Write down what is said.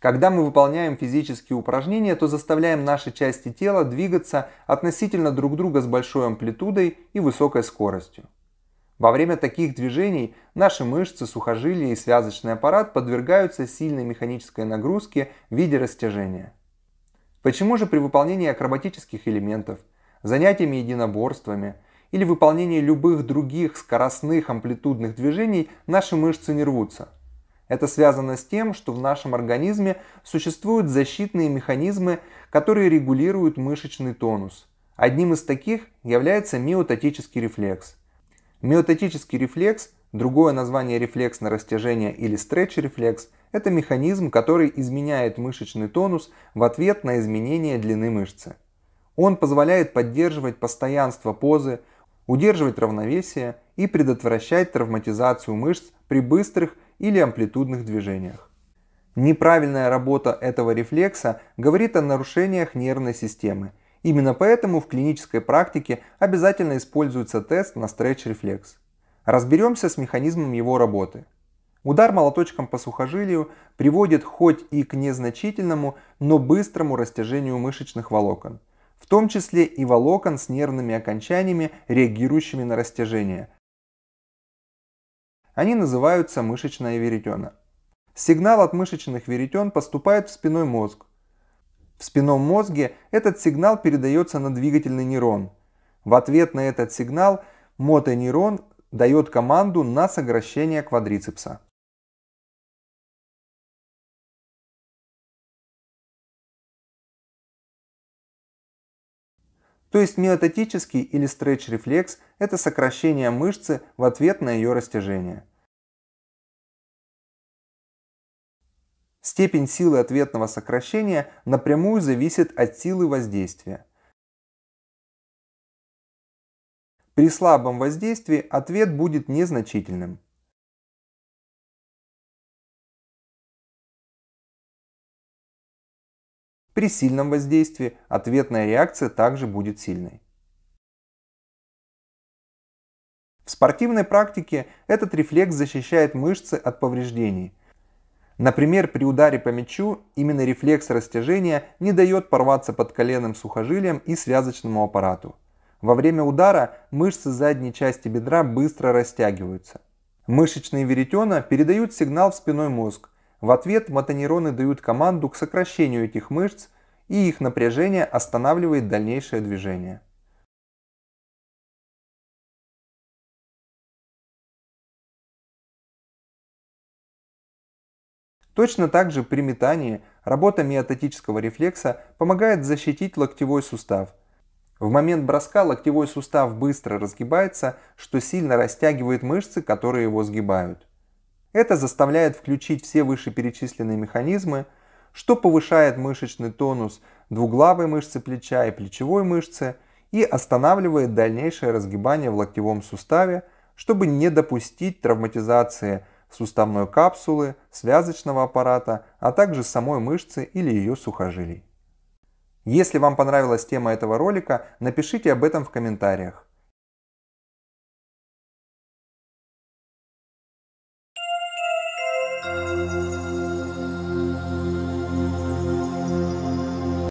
Когда мы выполняем физические упражнения, то заставляем наши части тела двигаться относительно друг друга с большой амплитудой и высокой скоростью. Во время таких движений наши мышцы, сухожилия и связочный аппарат подвергаются сильной механической нагрузке в виде растяжения. Почему же при выполнении акробатических элементов, занятиями единоборствами или выполнении любых других скоростных амплитудных движений наши мышцы не рвутся – это связано с тем, что в нашем организме существуют защитные механизмы, которые регулируют мышечный тонус. Одним из таких является миотатический рефлекс. Миотатический рефлекс, другое название рефлекс на растяжение или стретч-рефлекс, это механизм, который изменяет мышечный тонус в ответ на изменение длины мышцы. Он позволяет поддерживать постоянство позы, удерживать равновесие и предотвращать травматизацию мышц при быстрых или амплитудных движениях. Неправильная работа этого рефлекса говорит о нарушениях нервной системы. Именно поэтому в клинической практике обязательно используется тест на стретч-рефлекс. Разберемся с механизмом его работы. Удар молоточком по сухожилию приводит хоть и к незначительному, но быстрому растяжению мышечных волокон, в том числе и волокон с нервными окончаниями, реагирующими на растяжение, они называются мышечная веретена. Сигнал от мышечных веретен поступает в спиной мозг. В спинном мозге этот сигнал передается на двигательный нейрон. В ответ на этот сигнал мотонейрон дает команду на сокращение квадрицепса. То есть миотатический или стретч-рефлекс – это сокращение мышцы в ответ на ее растяжение. Степень силы ответного сокращения напрямую зависит от силы воздействия. При слабом воздействии ответ будет незначительным. При сильном воздействии ответная реакция также будет сильной. В спортивной практике этот рефлекс защищает мышцы от повреждений. Например, при ударе по мячу именно рефлекс растяжения не дает порваться под коленным сухожилием и связочному аппарату. Во время удара мышцы задней части бедра быстро растягиваются. Мышечные веретена передают сигнал в спиной мозг, в ответ мотонейроны дают команду к сокращению этих мышц, и их напряжение останавливает дальнейшее движение. Точно так же при метании работа миотатического рефлекса помогает защитить локтевой сустав. В момент броска локтевой сустав быстро разгибается, что сильно растягивает мышцы, которые его сгибают. Это заставляет включить все вышеперечисленные механизмы, что повышает мышечный тонус двуглавой мышцы плеча и плечевой мышцы и останавливает дальнейшее разгибание в локтевом суставе, чтобы не допустить травматизации суставной капсулы, связочного аппарата, а также самой мышцы или ее сухожилий. Если вам понравилась тема этого ролика, напишите об этом в комментариях.